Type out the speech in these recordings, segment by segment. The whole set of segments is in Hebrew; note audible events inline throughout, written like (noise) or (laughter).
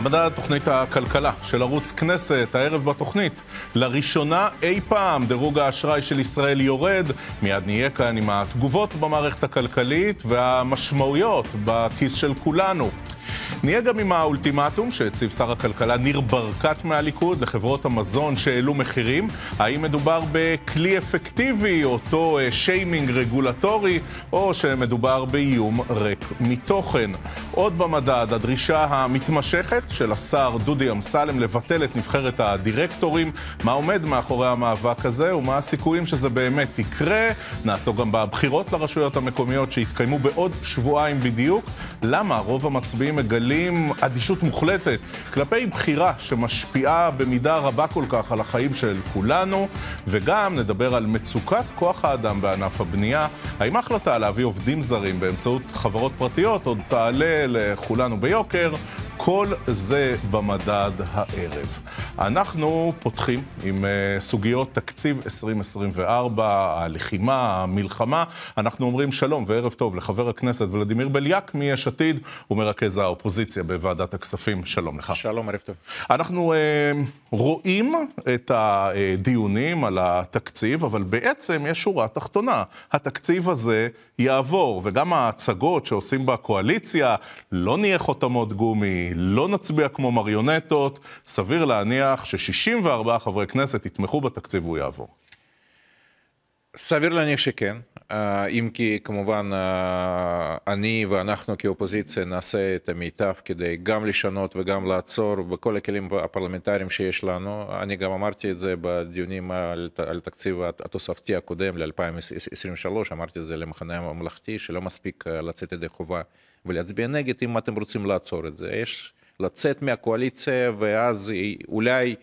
המדד, תוכנית הכלכלה של ערוץ כנסת, הערב בתוכנית. לראשונה אי פעם דירוג האשראי של ישראל יורד. מיד נהיה כאן עם התגובות במערכת הכלכלית והמשמעויות בכיס של כולנו. נהיה גם עם האולטימטום שהציב שר הכלכלה ניר ברקת מהליכוד לחברות המזון שהעלו מחירים. האם מדובר בכלי אפקטיבי, אותו אה, שיימינג רגולטורי, או שמדובר באיום ריק מתוכן? עוד במדד, הדרישה המתמשכת של השר דודי אמסלם לבטל את נבחרת הדירקטורים. מה עומד מאחורי המאבק הזה ומה הסיכויים שזה באמת יקרה? נעסוק גם בבחירות לרשויות המקומיות שיתקיימו בעוד שבועיים בדיוק. למה רוב המצביעים מגלים אדישות מוחלטת כלפי בחירה שמשפיעה במידה רבה כל כך על החיים של כולנו, וגם נדבר על מצוקת כוח האדם בענף הבנייה. האם ההחלטה להביא עובדים זרים באמצעות חברות פרטיות עוד תעלה לכולנו ביוקר? כל זה במדד הערב. אנחנו פותחים עם אה, סוגיות תקציב 2024, הלחימה, המלחמה. אנחנו אומרים שלום וערב טוב לחבר הכנסת ולדימיר בליאק מיש עתיד, הוא מרכז האופוזיציה בוועדת הכספים. שלום לך. שלום, ערב טוב. אנחנו uh, רואים את הדיונים על התקציב, אבל בעצם יש שורה תחתונה. התקציב הזה יעבור, וגם ההצגות שעושים בקואליציה, לא נהיה חותמות גומי, לא נצביע כמו מריונטות, סביר להניח ש-64 חברי כנסת יתמכו בתקציב והוא יעבור. סביר להניח שכן, אה, אם כי כמובן אה, אני ואנחנו כאופוזיציה נעשה את המיטב כדי גם לשנות וגם לעצור בכל הכלים הפרלמנטריים שיש לנו. אני גם אמרתי את זה בדיונים על, על תקציב התוספתי הקודם ל-2023, אמרתי את זה למחנה הממלכתי, שלא מספיק אה, לצאת ידי חובה ולהצביע נגד אם אתם רוצים לעצור את זה. יש לצאת מהקואליציה ואז אולי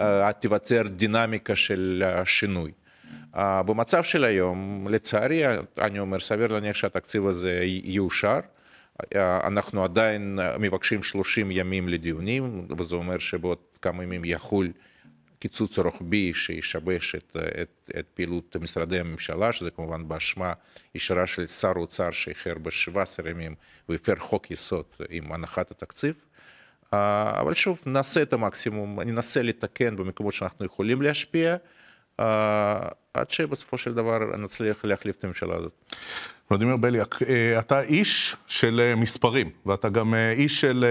אה, תיווצר דינמיקה של השינוי. אה, אה, במצב של היום, לצערי, אני אומר, סביר להניח שהתקציב הזה יאושר. אה, אנחנו עדיין אה, מבקשים 30 ימים לדיונים, וזה אומר שבעוד כמה ימים יחול קיצוץ רוחבי שישבש את, את, את פעילות משרדי הממשלה, שזה כמובן באשמה ישירה של שר אוצר שאיחר ב-17 ימים והפר חוק יסוד עם הנחת התקציב. אה, אבל שוב, נעשה את המקסימום, ננסה לתקן במקומות שאנחנו יכולים להשפיע, אה, עד שבסופו של דבר נצליח להחליף את הממשלה הזאת. ולדימיר בליאק, אה, אתה איש של אה, מספרים, ואתה גם אה, איש של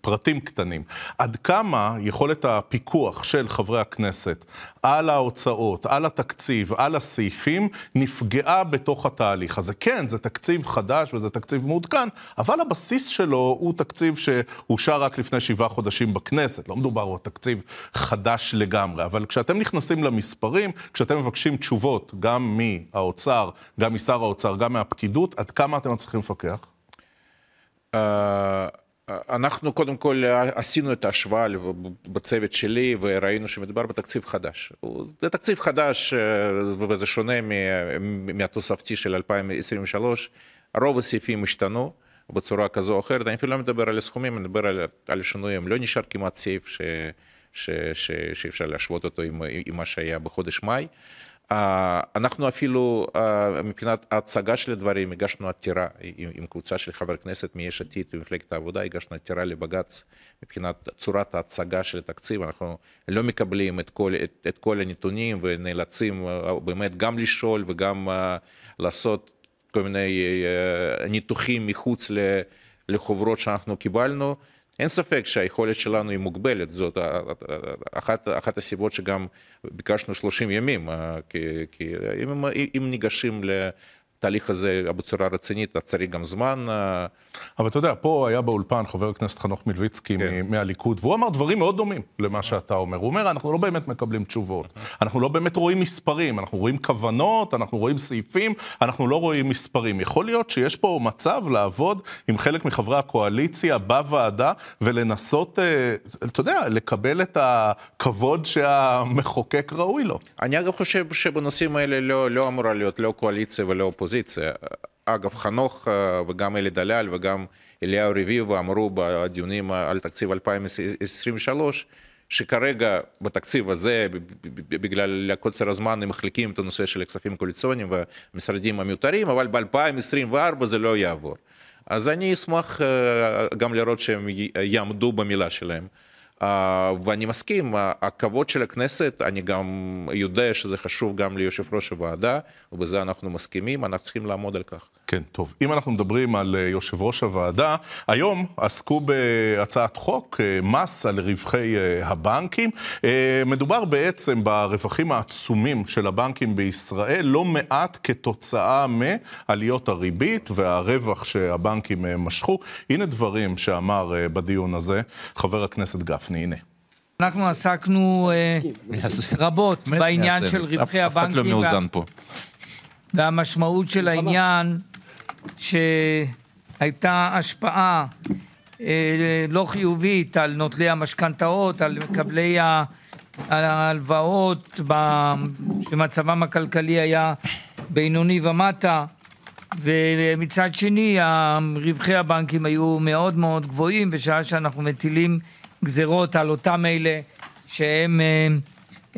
פרטים קטנים. עד כמה יכולת הפיקוח של חברי הכנסת על ההוצאות, על התקציב, על הסעיפים, נפגעה בתוך התהליך הזה? כן, זה תקציב חדש וזה תקציב מעודכן, אבל הבסיס שלו הוא תקציב שאושר רק לפני שבעה חודשים בכנסת. לא מדובר תקציב חדש לגמרי, אבל כשאתם נכנסים למספרים, כשאתם מבקשים תשובות, גם מהאוצר, גם משר האוצר, גם מהפקידות, עד כמה אתם צריכים לפקח? אה, אה, אנחנו קודם כל אה, עשינו את ההשוואה בצוות שלי וראינו שמדובר בתקציב חדש. זה תקציב חדש וזה שונה מהתוספתי של 2023. רוב הסעיפים השתנו בצורה כזו או אחרת. אני אפילו לא מדבר על הסכומים, אני מדבר על, על השינויים. לא נשאר כמעט סעיף ש, ש, ש, שאפשר להשוות אותו עם, עם מה שהיה בחודש מאי. אה, אנחנו אפילו, אה, מבחינת ההצגה של הדברים, הגשנו עתירה עם, עם קבוצה של חבר כנסת מיש עתיד ומפלגת העבודה, הגשנו עתירה לבג"ץ מבחינת צורת ההצגה של התקציב. אנחנו לא מקבלים את כל, את, את כל הנתונים ונאלצים אה, באמת גם לשאול וגם לעשות כל מיני ניתוחים מחוץ לחוברות שאנחנו קיבלנו. אין ספק שהיכולת שלנו היא מוגבלת, זאת אחת, אחת הסיבות שגם ביקשנו 30 ימים, אה, כי, כי אם, אם ניגשים ל... התהליך הזה בצורה רצינית, אז צריך גם זמן. אה, אבל אתה יודע, פה היה באולפן חבר הכנסת חנוך מלביצקי כן. מהליכוד, והוא אמר דברים מאוד דומים למה שאתה אומר. הוא אומר, אנחנו לא באמת מקבלים תשובות, אנחנו לא באמת רואים מספרים, אנחנו רואים כוונות, אנחנו רואים סעיפים, אנחנו לא רואים מספרים. יכול להיות שיש פה מצב לעבוד עם חלק מחברי הקואליציה בוועדה ולנסות, אה, אתה יודע, לקבל את הכבוד שהמחוקק ראוי לו. אני אגב חושב שבנושאים האלה לא, לא אמורה להיות לא קואליציה ולא אופוזיציה. האופוזיציה. אגב, חנוך אה, וגם אלי דלל וגם אליהו רביבו אמרו בדיונים על תקציב 2023, שכרגע בתקציב הזה, בגלל קוצר הזמן, הם מחליקים את הנושא של הכספים הקואליציוניים והמשרדים המיותרים, אבל ב-2024 זה לא יעבור. אז אני אשמח אה, גם לראות שהם יעמדו במילה שלהם. אה, ואני מסכים, הכבוד של הכנסת, אני גם יודע שזה חשוב גם ליושב ראש הוועדה, ובזה אנחנו מסכימים, אנחנו צריכים לעמוד על כך. כן, טוב. אם אנחנו מדברים על אה, יושב ראש הוועדה, היום עסקו בהצעת חוק, אה, מס על רווחי אה, הבנקים. מדובר בעצם ברווחים העצומים של הבנקים בישראל, לא מעט כתוצאה מעליות הריבית והרווח שהבנקים משכו. הנה דברים שאמר בדיון הזה חבר הכנסת גפני, הנה. אנחנו עסקנו רבות בעניין של רווחי הבנקים. אף אחד לא מאוזן פה. והמשמעות של העניין... שהייתה השפעה אה, לא חיובית על נוטלי המשכנתאות ועל מקבלי ההלוואות שמצבם הכלכלי היה בינוני ומטה ומצד שני רווחי הבנקים היו מאוד מאוד גבוהים בשעה שאנחנו מטילים גזרות על אותם אלה שהם אה,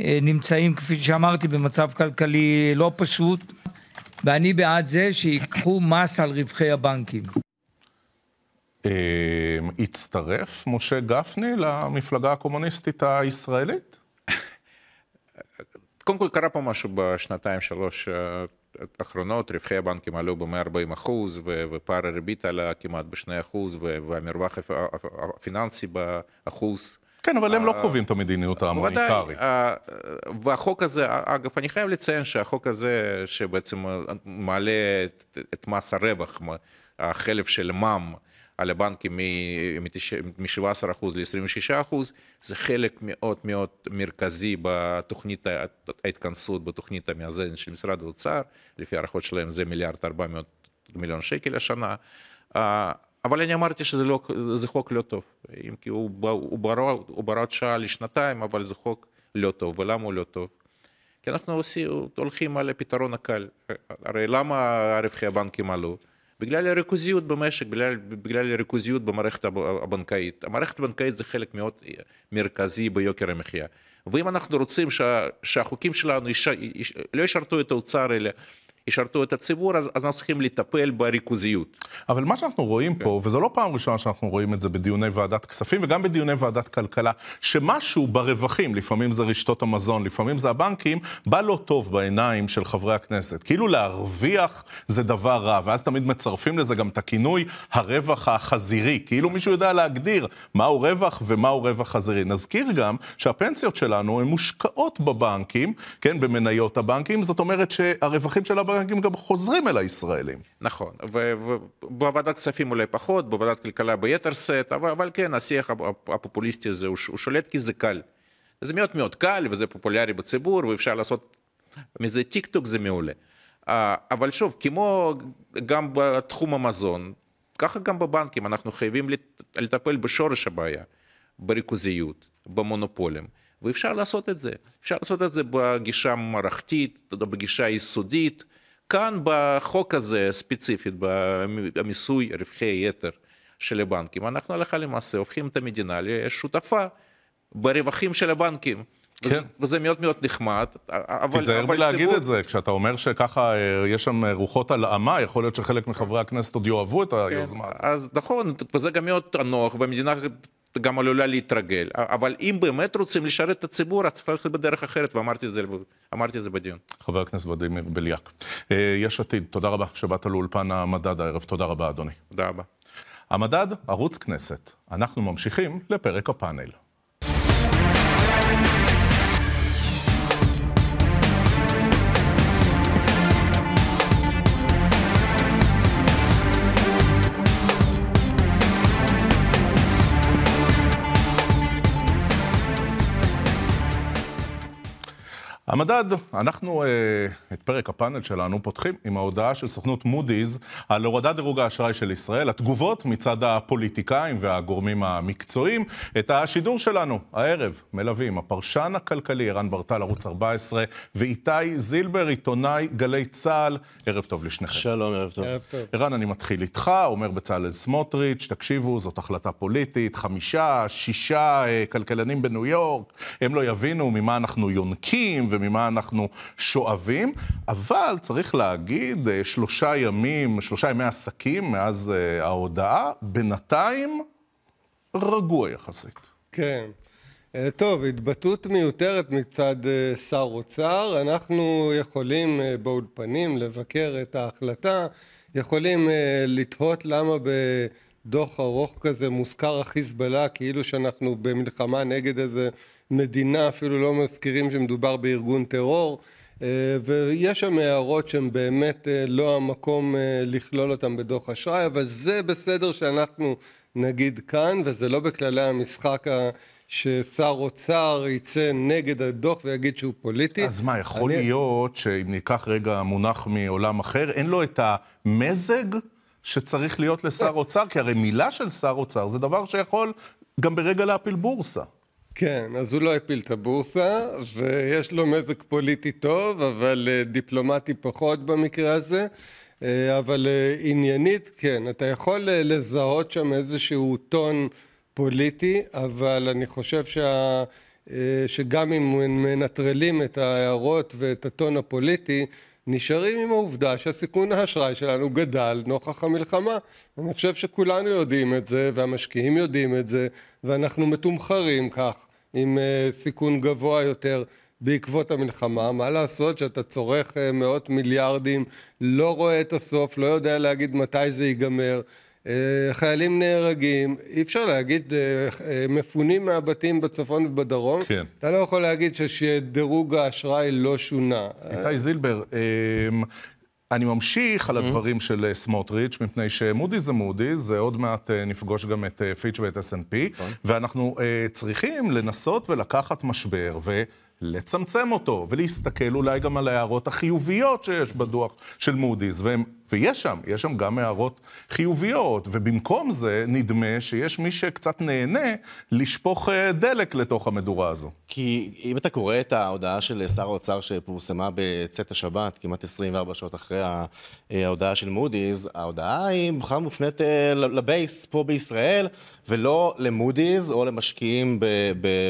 אה, נמצאים כפי שאמרתי במצב כלכלי לא פשוט. ואני בעד זה שיקחו מס על רווחי הבנקים. אמ, הצטרף משה גפני למפלגה הקומוניסטית הישראלית? (laughs) קודם כל קרה פה משהו בשנתיים שלוש אה, האחרונות, רווחי הבנקים עלו ב-140 אחוז, ופער הריבית עלה כמעט ב-2 אחוז, והמרווח הפיננסי באחוז. כן, אבל הם לא אה, קובעים את המדיניות ההומניטרית. אה, והחוק הזה, אגב, אני חייב לציין שהחוק הזה, שבעצם מעלה את מס הרווח, החלף של מע"מ, על הבנקים מ-17% ל-26%, זה חלק מאוד מאוד מרכזי בתוכנית ההתכנסות, בתוכנית המאזנת של משרד האוצר, לפי הערכות שלהם זה מיליארד 400 מיליון שקל השנה. אה, אבל אני אמרתי שזה לא, חוק לא טוב, אם כי הוא, בהוראת שעה לשנתיים, אבל זה חוק לא טוב, ולמה הוא לא טוב? כי אנחנו עושים, הולכים על הפתרון הקל. הרי למה רווחי הבנקים עלו? בגלל הריכוזיות במשק, בגלל, בגלל הריכוזיות במערכת הבנקאית. המערכת הבנקאית זה חלק מאוד מרכזי ביוקר המחיה. ואם אנחנו רוצים שה, שהחוקים שלנו יש, יש, לא ישרתו את האוצר, אלא ישרתו את הציבור, אז, אז אנחנו צריכים לטפל בריכוזיות. אבל מה שאנחנו רואים okay. כן. פה, וזו לא פעם ראשונה שאנחנו רואים את זה בדיוני ועדת כספים וגם בדיוני ועדת כלכלה, שמשהו ברווחים, לפעמים זה רשתות המזון, לפעמים זה הבנקים, בא לא טוב בעיניים של חברי הכנסת. כאילו להרוויח זה דבר רע, ואז תמיד מצרפים לזה גם את הכינוי הרווח החזירי, כאילו מישהו יודע להגדיר מהו רווח ומהו רווח חזירי. נזכיר גם שהפנסיות שלנו הן מושקעות בבנקים, כן, במניות הבנקים, זאת אומרת שהרווחים של הבנקים... הבנקים גם חוזרים אל הישראלים. נכון, ובוועדת כספים אולי פחות, בוועדת כלכלה ביתר שאת, אבל, אבל כן, השיח הפופוליסטי הזה הוא, הוא שולט כי זה קל. זה מאוד מאוד קל, וזה פופולרי בציבור, ואפשר לעשות מזה טיק טוק, זה מעולה. אבל שוב, כמו גם בתחום המזון, ככה גם בבנקים, אנחנו חייבים לטפל בשורש הבעיה, בריכוזיות, במונופולים, ואפשר לעשות את זה. אפשר לעשות את זה בגישה מערכתית, בגישה יסודית, כאן בחוק הזה ספציפית, במיסוי רווחי יתר של הבנקים, אנחנו הלכה למעשה הופכים את המדינה לשותפה ברווחים של הבנקים. כן. וזה מאוד מאוד נחמד, אבל... תיזהר מלהגיד ציבור... את זה, כשאתה אומר שככה אה, יש שם רוחות הלאמה, יכול להיות שחלק מחברי הכנסת עוד יאהבו את כן. היוזמה הזאת. אז נכון, וזה גם מאוד נוח, והמדינה גם עלולה להתרגל. אבל אם באמת רוצים לשרת את הציבור, אז צריך ללכת בדרך אחרת, ואמרתי את זה, את זה בדיון. חבר הכנסת ולדימיר בליאק. אה, יש עתיד, תודה רבה שבאת לאולפן המדד הערב. תודה רבה, אדוני. תודה רבה. המדד, ערוץ כנסת. אנחנו ממשיכים לפרק הפאנל. המדד, אנחנו אה, את פרק הפאנל שלנו פותחים עם ההודעה של סוכנות מודי'ס על הורדת דירוג האשראי של ישראל, התגובות מצד הפוליטיקאים והגורמים המקצועיים. את השידור שלנו הערב מלווים הפרשן הכלכלי ערן ברטל, ערוץ 14, ואיתי זילבר, עיתונאי גלי צה"ל. ערב טוב לשניכם. שלום, ערב טוב. ערב טוב. ערן, אני מתחיל איתך, אומר בצלאל סמוטריץ', תקשיבו, זאת החלטה פוליטית, חמישה, שישה אה, כלכלנים בניו יורק, הם לא יבינו ממה אנחנו יונקים וממה... למה אנחנו שואבים, אבל צריך להגיד, אה, שלושה ימים, שלושה ימי עסקים מאז אה, ההודעה, בינתיים רגוע יחסית. כן. אה, טוב, התבטאות מיותרת מצד שר אוצר. אנחנו יכולים באולפנים לבקר את ההחלטה, יכולים לתהות למה בדוח ארוך כזה מוזכר החיזבאללה, כאילו שאנחנו במלחמה נגד איזה מדינה, אפילו לא מזכירים שמדובר בארגון טרור, אה, ויש שם הערות שהן באמת אה, לא המקום אה, לכלול אותן בדוח אשראי, אבל זה בסדר שאנחנו נגיד כאן, וזה לא בכללי המשחק ה... ששר אוצר יצא נגד הדוח ויגיד שהוא פוליטי. אז מה, יכול אני... להיות שאם ניקח רגע מונח מעולם אחר, אין לו את המזג שצריך להיות לשר לא. אוצר? כי הרי מילה של שר אוצר זה דבר שיכול גם ברגע להפיל בורסה. כן, אז הוא לא הפיל את הבורסה, ויש לו מזג פוליטי טוב, אבל אה, דיפלומטי פחות במקרה הזה. אה, אבל אה, עניינית, כן, אתה יכול לזהות שם איזשהו טון פוליטי, אבל אני חושב שה... שגם אם מנטרלים את ההערות ואת הטון הפוליטי, נשארים עם העובדה שהסיכון האשראי שלנו גדל נוכח המלחמה. אני חושב שכולנו יודעים את זה, והמשקיעים יודעים את זה, ואנחנו מתומחרים כך עם אה, סיכון גבוה יותר. בעקבות המלחמה, מה לעשות שאתה צורך אה, מאות מיליארדים, לא רואה את הסוף, לא יודע להגיד מתי זה ייגמר, אה, חיילים נהרגים, אי אפשר להגיד, אה, אה, מפונים מהבתים בצפון ובדרום, כן. אתה לא יכול להגיד שדירוג האשראי לא שונה. איתי זילבר, אמ, אני ממשיך על mm-hmm. הדברים של סמוטריץ', מפני שמודי זה מודי, זה עוד מעט נפגוש גם את פיץ' ואת S&P, נכון. ואנחנו צריכים לנסות ולקחת משבר, ו... לצמצם אותו, ולהסתכל אולי גם על ההערות החיוביות שיש בדוח של מודי'ס, והן ויש שם, יש שם גם הערות חיוביות, ובמקום זה נדמה שיש מי שקצת נהנה לשפוך אה, דלק לתוך המדורה הזו. כי אם אתה קורא את ההודעה של שר האוצר שפורסמה בצאת השבת, כמעט 24 שעות אחרי אה, ההודעה של מודי'ס, ההודעה היא בכלל מופנית אה, לבייס פה בישראל, ולא למודי'ס או למשקיעים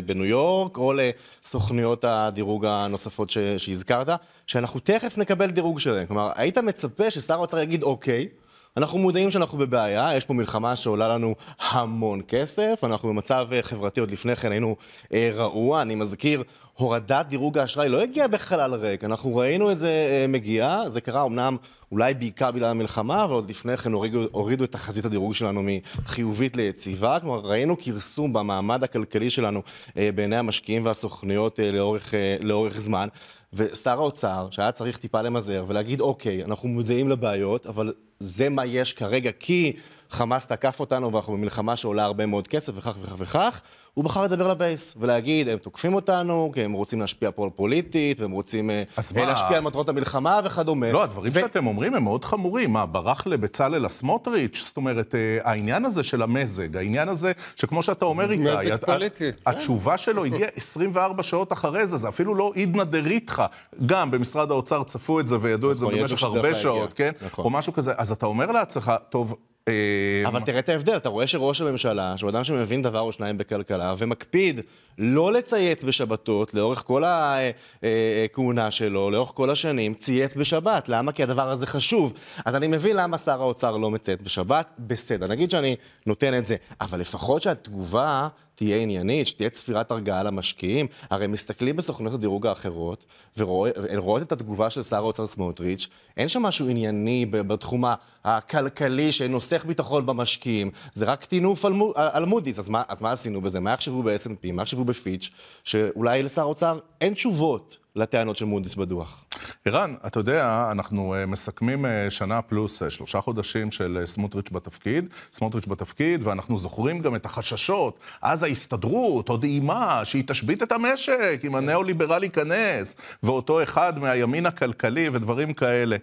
בניו יורק, או לסוכניות הדירוג הנוספות שהזכרת. שאנחנו תכף נקבל דירוג שלהם. כלומר, היית מצפה ששר האוצר יגיד, אוקיי, אנחנו מודעים שאנחנו בבעיה, יש פה מלחמה שעולה לנו המון כסף, אנחנו במצב אה, חברתי, עוד לפני כן היינו אה, רעוע, אני מזכיר, הורדת דירוג האשראי לא הגיעה בחלל ריק, אנחנו ראינו את זה אה, מגיע, זה קרה אמנם אולי בעיקר בגלל המלחמה, אבל עוד לפני כן הורידו, הורידו את תחזית הדירוג שלנו מחיובית ליציבה. כלומר, ראינו כרסום במעמד הכלכלי שלנו אה, בעיני המשקיעים והסוכנויות אה, לאורך, אה, לאורך זמן. ושר האוצר, שהיה צריך טיפה למזער ולהגיד, אוקיי, אנחנו מודעים לבעיות, אבל זה מה יש כרגע, כי חמאס תקף אותנו ואנחנו במלחמה שעולה הרבה מאוד כסף וכך וכך וכך, הוא בחר לדבר לבייס ולהגיד, הם תוקפים אותנו, כי הם רוצים להשפיע פה על פוליטית, והם רוצים אה, אה, מה... להשפיע על מטרות המלחמה וכדומה. לא, הדברים ו... שאתם אומרים הם מאוד חמורים. מה, ברח לבצלאל הסמוטריץ'? זאת אומרת, אה, העניין הזה של המזג, העניין הזה שכמו שאתה אומר איתה, את, את, התשובה שלו הגיעה 24 (laughs) שעות אחרי זה, זה אפילו לא עידנא דריתחא. גם במשרד האוצר צפו את זה וידעו נכון, את זה במשך הרבה שעות, כן? נכון. או משהו כזה. אז אתה אומר לעצמך, טוב, אה, אבל תראה את ההבדל, אתה רואה שראש הממשלה, שהוא אדם שמבין דבר או שניים בכלכלה, ומקפיד לא לצייץ בשבתות לאורך כל הכהונה אה, אה, שלו, לאורך כל השנים, צייץ בשבת. למה? כי הדבר הזה חשוב. אז אני מבין למה שר האוצר לא מצייץ בשבת, בסדר. נגיד שאני נותן את זה, אבל לפחות שהתגובה תהיה עניינית, שתהיה צפירת הרגעה למשקיעים. הרי מסתכלים בסוכנות הדירוג האחרות, ורואות את התגובה של שר האוצר סמוטריץ', אין שם משהו ענייני בתחום הכלכלי שנוסך ביטחון במשקיעים, זה רק טינוף על, מו, על מודי'ס. אז מה, אז מה עשינו בזה? מה יחשבו ב-S&P? מה יחשבו בפיץ'? שאולי לשר האוצר אין תשובות. לטענות של מודי'ס בדוח. ערן, אתה יודע, אנחנו אה, מסכמים אה, שנה פלוס אה, שלושה חודשים של סמוטריץ' בתפקיד, סמוטריץ' בתפקיד, ואנחנו זוכרים גם את החששות. אז ההסתדרות עוד אימה, שהיא תשבית את המשק אם הניאו-ליברל ייכנס, ואותו אחד מהימין הכלכלי ודברים כאלה.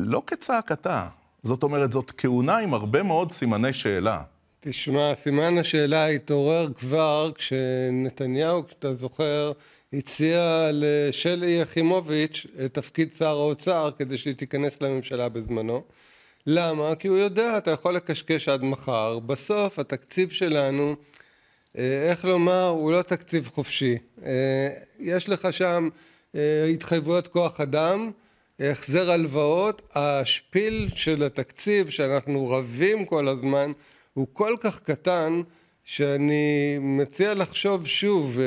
לא כצעקתה. זאת אומרת, זאת כהונה עם הרבה מאוד סימני שאלה. תשמע, סימן השאלה התעורר כבר כשנתניהו, כשאתה זוכר, הציע לשלי יחימוביץ' את תפקיד שר האוצר כדי שהיא תיכנס לממשלה בזמנו. למה? כי הוא יודע, אתה יכול לקשקש עד מחר. בסוף התקציב שלנו, אה, איך לומר, הוא לא תקציב חופשי. אה, יש לך שם אה, התחייבויות כוח אדם, החזר הלוואות, השפיל של התקציב שאנחנו רבים כל הזמן, הוא כל כך קטן, שאני מציע לחשוב שוב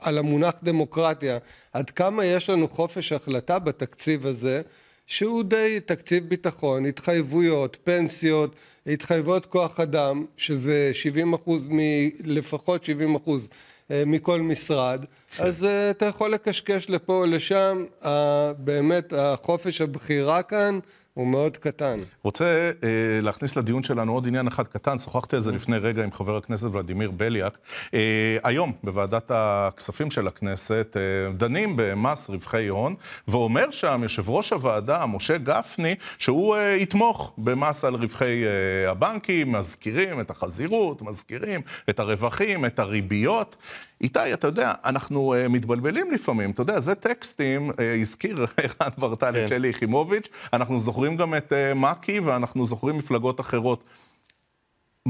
על המונח דמוקרטיה, עד כמה יש לנו חופש החלטה בתקציב הזה, שהוא די תקציב ביטחון, התחייבויות, פנסיות, התחייבויות כוח אדם, שזה 70 אחוז, מ... לפחות 70 אחוז אה, מכל משרד, כן. אז אה, אתה יכול לקשקש לפה או לשם, אה, באמת החופש הבחירה כאן הוא מאוד קטן. רוצה אה, להכניס לדיון שלנו עוד עניין אחד קטן, שוחחתי על זה mm. לפני רגע עם חבר הכנסת ולדימיר בליאק. אה, היום, בוועדת הכספים של הכנסת, אה, דנים במס רווחי הון, ואומר שם יושב ראש הוועדה, משה גפני, שהוא אה, יתמוך במס על רווחי אה, הבנקים, מזכירים את החזירות, מזכירים את הרווחים, את הריביות. איתי, אתה יודע, אנחנו uh, מתבלבלים לפעמים, אתה יודע, זה טקסטים, uh, הזכיר (laughs) ערן ברטל את כן. שלי יחימוביץ', אנחנו זוכרים זוכרים גם את אה, מק"י, ואנחנו זוכרים מפלגות אחרות.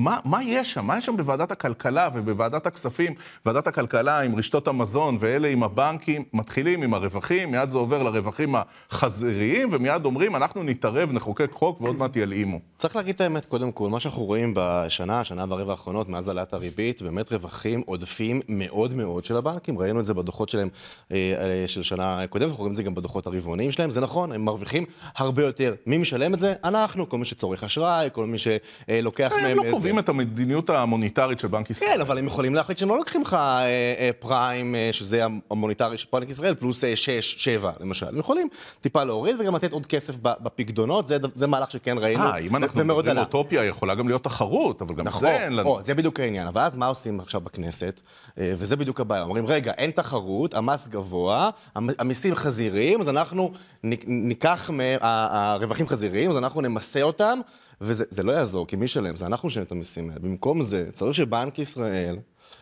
מה, מה יש שם? מה יש שם בוועדת הכלכלה ובוועדת הכספים? ועדת הכלכלה עם רשתות המזון ואלה עם הבנקים, מתחילים עם הרווחים, מיד זה עובר לרווחים החזיריים, ומיד אומרים, אנחנו נתערב, נחוקק חוק ועוד מעט ילאימו. צריך להגיד את האמת, קודם כל, מה שאנחנו רואים בשנה, שנה ורבע האחרונות, מאז העלאת הריבית, באמת רווחים עודפים מאוד מאוד של הבנקים. ראינו את זה בדוחות שלהם אה, אה, של שנה קודמת, אנחנו רואים את זה גם בדוחות הרבעוניים שלהם. זה נכון, הם מרוויחים הרבה יותר. מי משלם את זה? אנחנו, כל מי שצורך אשראי, כל מי שלוקח מהם לא איזה... עושים את המדיניות המוניטרית של בנק ישראל. כן, אבל הם יכולים להחליט שהם לא לוקחים לך אה, אה, פריים, אה, שזה המוניטרי של בנק ישראל, פלוס 6, 7, למשל. הם יכולים טיפה להוריד וגם לתת עוד כסף בפקדונות, זה, מהלך שכן ראינו. אה, אם אנחנו מדברים אוטופיה, יכולה גם להיות תחרות, אבל גם נכון. זה אין לנו. זה בדיוק העניין. אבל אז מה עושים עכשיו בכנסת? וזה בדיוק הבעיה. אומרים, רגע, אין תחרות, המס גבוה, המיסים חזיריים, אז אנחנו ניקח מהרווחים חזיריים, אז אנחנו נמסה אותם. וזה לא יעזור, כי מי שלם? זה אנחנו משלמים את המיסים האלה. במקום זה, צריך שבנק ישראל...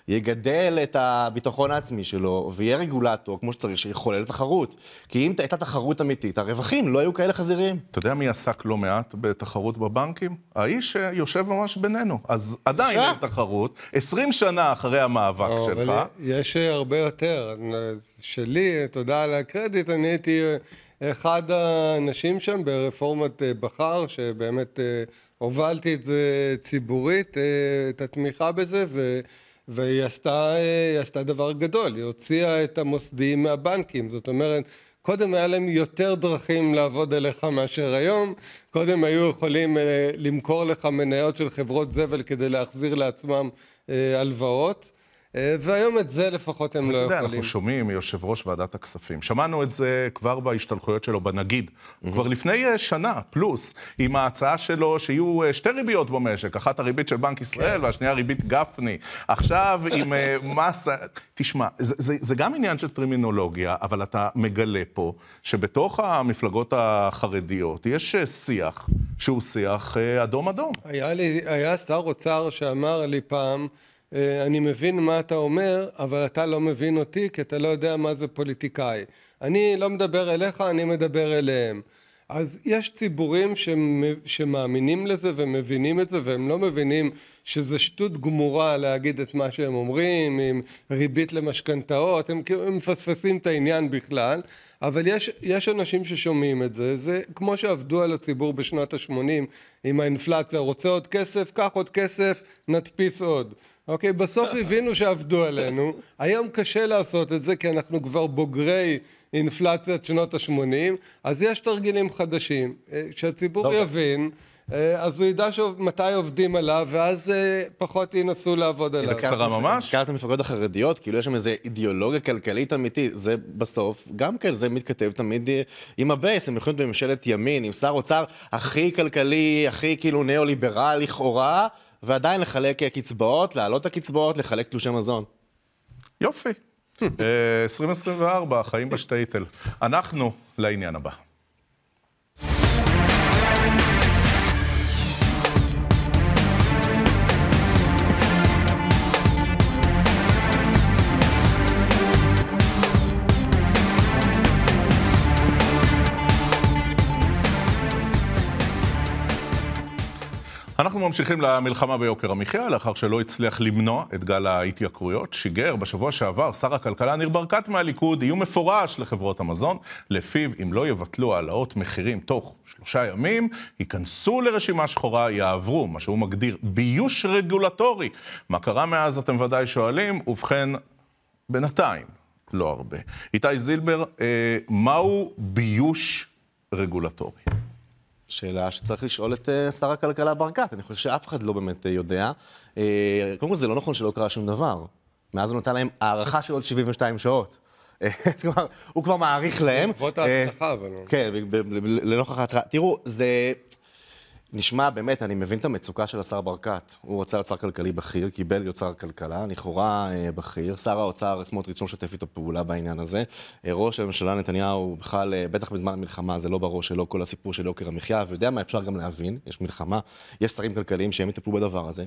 יגדל את הביטחון העצמי שלו, ויהיה רגולטור, כמו שצריך, שיחולל תחרות. כי אם הייתה תחרות אמיתית, הרווחים לא היו כאלה חזיריים. אתה יודע מי עסק לא מעט בתחרות בבנקים? האיש שיושב ממש בינינו. אז עדיין אין תחרות, 20 שנה אחרי המאבק או, לא, שלך. יש הרבה יותר. שלי, תודה על הקרדיט, אני הייתי... אה, אחד האנשים שם ברפורמת אה, בחר, שבאמת אה, הובלתי את זה ציבורית, את התמיכה בזה, ו... והיא עשתה, אה, עשתה דבר גדול, היא הוציאה את המוסדיים מהבנקים, זאת אומרת, קודם היה להם יותר דרכים לעבוד עליך מאשר היום, קודם היו יכולים אה, למכור לך מניות של חברות זבל כדי להחזיר לעצמם אה, הלוואות. אה, והיום את זה לפחות הם לא יודע, יכולים. אנחנו שומעים מיושב ראש ועדת הכספים. שמענו את זה כבר בהשתלחויות שלו בנגיד, mm-hmm. כבר לפני אה, שנה פלוס, עם ההצעה שלו שיהיו אה, שתי ריביות במשק, אחת הריבית של בנק ישראל כן. והשנייה ריבית גפני. עכשיו עם (laughs) מס... תשמע, זה, זה, זה גם עניין של טרימינולוגיה, אבל אתה מגלה פה שבתוך המפלגות החרדיות יש שיח שהוא שיח אדום-אדום. היה, היה שר אוצר שאמר לי פעם, אה, אני מבין מה אתה אומר, אבל אתה לא מבין אותי, כי אתה לא יודע מה זה פוליטיקאי. אני לא מדבר אליך, אני מדבר אליהם. אז יש ציבורים שמאמינים לזה ומבינים את זה, והם לא מבינים שזה שטות גמורה להגיד את מה שהם אומרים, עם ריבית למשכנתאות, הם כאילו מפספסים את העניין בכלל, אבל יש, יש אנשים ששומעים את זה, זה כמו שעבדו על הציבור בשנות ה-80 עם האינפלציה, רוצה עוד כסף, קח עוד כסף, נדפיס עוד. אוקיי, okay, בסוף הבינו שעבדו עלינו. היום קשה לעשות את זה, כי אנחנו כבר בוגרי אינפלציית שנות ה-80, אז יש תרגילים חדשים, אה, שהציבור לא, יבין. אה, אז הוא ידע מתי עובדים עליו, ואז אה, פחות ינסו לעבוד עליו. זה קצרה ממש. הזכרת את המפלגות החרדיות, כאילו יש שם איזו אידיאולוגיה כלכלית אמיתית. זה בסוף, גם כן, זה מתכתב תמיד עם הבייס. הם יכולים להיות בממשלת ימין, עם שר אוצר הכי כלכלי, הכי כאילו ניאו-ליברל לכאורה. ועדיין לחלק אה, קצבאות, להעלות את הקצבאות, לחלק תלושי מזון. יופי. 2024, חיים בשטייטל. אנחנו לעניין הבא. אנחנו ממשיכים למלחמה ביוקר המחיה, לאחר שלא הצליח למנוע את גל ההתייקרויות. שיגר בשבוע שעבר שר הכלכלה ניר ברקת מהליכוד איום מפורש לחברות המזון, לפיו אם לא יבטלו העלאות מחירים תוך שלושה ימים, ייכנסו לרשימה שחורה, יעברו, מה שהוא מגדיר ביוש רגולטורי. מה קרה מאז, אתם ודאי שואלים, ובכן, בינתיים, לא הרבה. איתי זילבר, אה, מהו ביוש רגולטורי? שאלה שצריך לשאול את אה, שר הכלכלה ברקת, אני חושב שאף אחד לא באמת אה, יודע. אה, קודם כל, זה לא נכון שלא קרה שום דבר. מאז הוא נתן להם הארכה של עוד 72 שעות. (laughs) כלומר, הוא כבר מעריך להם. בעקבות ההצלחה, אבל... כן, לנוכח ההצלחה. תראו, זה... נשמע, באמת, אני מבין את המצוקה של השר ברקת. הוא רצה אוצר כלכלי בכיר, קיבל יוצר כלכלה, לכאורה אה, בכיר. שר האוצר סמוטריץ' לא משתף איתו פעולה בעניין הזה. אה, ראש הממשלה נתניהו, בכלל, אה, בטח בזמן המלחמה, זה לא בראש שלו כל הסיפור של יוקר המחיה, ויודע מה אפשר גם להבין, יש מלחמה, יש שרים כלכליים שהם יטפלו בדבר הזה.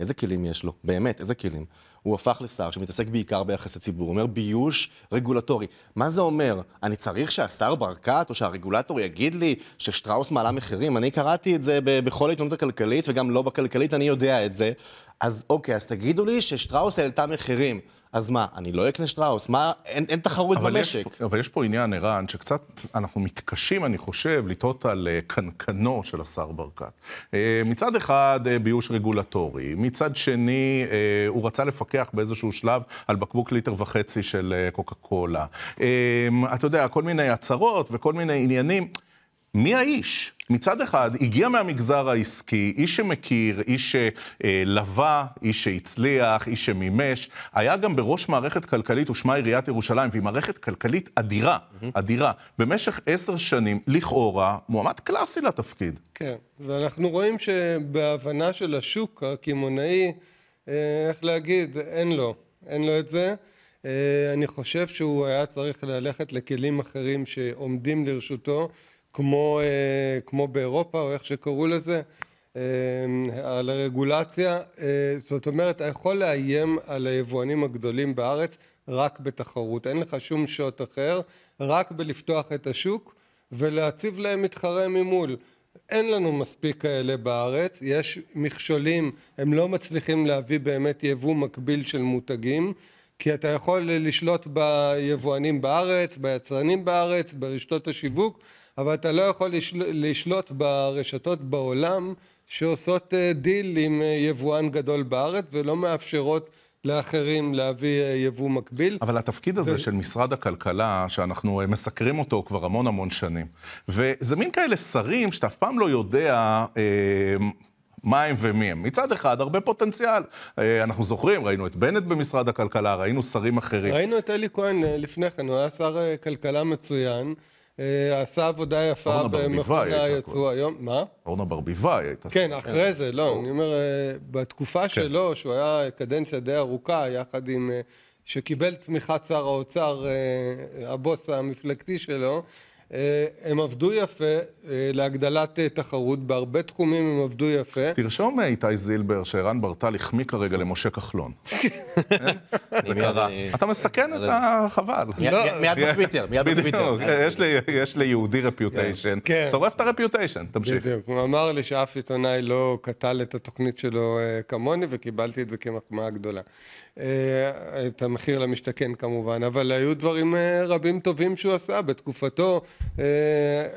איזה כלים יש לו? באמת, איזה כלים? הוא הפך לשר שמתעסק בעיקר ביחסי ציבור, הוא אומר ביוש רגולטורי. מה זה אומר? אני צריך שהשר ברקת או שהרגולטור יגיד לי ששטראוס מעלה מחירים? אני קראתי את זה בכל העיתונות הכלכלית, וגם לא בכלכלית, אני יודע את זה. אז אוקיי, אז תגידו לי ששטראוס העלתה מחירים. אז מה, אני לא אקנה שטראוס? מה, אין, אין תחרות אבל במשק. יש, אבל יש פה עניין, ערן, שקצת אנחנו מתקשים, אני חושב, לתהות על אה, קנקנו של השר ברקת. אה, מצד אחד, אה, ביוש רגולטורי. מצד שני, הוא רצה לפקח באיזשהו שלב על בקבוק ליטר וחצי של קוקה קולה. אתה יודע, כל מיני הצהרות וכל מיני עניינים. מי האיש? מצד אחד, הגיע מהמגזר העסקי, איש שמכיר, איש שלווה, איש שהצליח, איש שמימש, היה גם בראש מערכת כלכלית, הוא ושמה עיריית ירושלים, והיא מערכת כלכלית אדירה, mm-hmm. אדירה. במשך עשר שנים, לכאורה, מועמד קלאסי לתפקיד. כן, ואנחנו רואים שבהבנה של השוק הקמעונאי, אה, איך להגיד, אין לו, אין לו את זה. אה, אני חושב שהוא היה צריך ללכת לכלים אחרים שעומדים לרשותו, כמו, אה, כמו באירופה, או איך שקראו לזה, אה, על הרגולציה. אה, זאת אומרת, אתה יכול לאיים על היבואנים הגדולים בארץ רק בתחרות. אין לך שום שוט אחר, רק בלפתוח את השוק ולהציב להם מתחרה ממול. אין לנו מספיק כאלה בארץ, יש מכשולים, הם לא מצליחים להביא באמת יבוא מקביל של מותגים, כי אתה יכול לשלוט ביבואנים בארץ, ביצרנים בארץ, ברשתות השיווק, אבל אתה לא יכול לשל... לשלוט ברשתות בעולם שעושות אה, דיל עם אה, יבואן גדול בארץ ולא מאפשרות לאחרים להביא אה, יבוא מקביל. אבל התפקיד הזה ו... של משרד הכלכלה, שאנחנו מסקרים אותו כבר המון המון שנים, וזה מין כאלה שרים שאתה אף פעם לא יודע... אה, מה הם ומי הם. מצד אחד, הרבה פוטנציאל. אנחנו זוכרים, ראינו את בנט במשרד הכלכלה, ראינו שרים אחרים. ראינו את אלי כהן לפני כן, הוא היה שר כלכלה מצוין. אה, עשה עבודה יפה במכונה היצוא היום. מה? אורנה ברביבאי הייתה... כן, אחרי זה, לא, אני אומר, אה, בתקופה כן. שלו, שהוא היה קדנציה די ארוכה, יחד עם... אה, שקיבל תמיכת שר האוצר, הבוס המפלגתי שלו, אה, הם עבדו יפה אה, להגדלת אה, תחרות, בהרבה תחומים הם עבדו יפה. תרשום, איתי זילבר, שערן ברטל החמיא כרגע למשה כחלון. (laughs) זה קרה. אתה מסכן את לא החבל. לא. מיד בטוויטר, מיד בטוויטר. יש ליהודי רפיוטיישן. כן, כן. שורף את הרפיוטיישן, תמשיך. בדיוק, הוא אמר לי שאף עיתונאי לא קטל את התוכנית שלו כמוני, וקיבלתי את זה כמחמאה גדולה. את המחיר למשתכן כמובן, אבל היו דברים רבים טובים שהוא עשה בתקופתו. אה,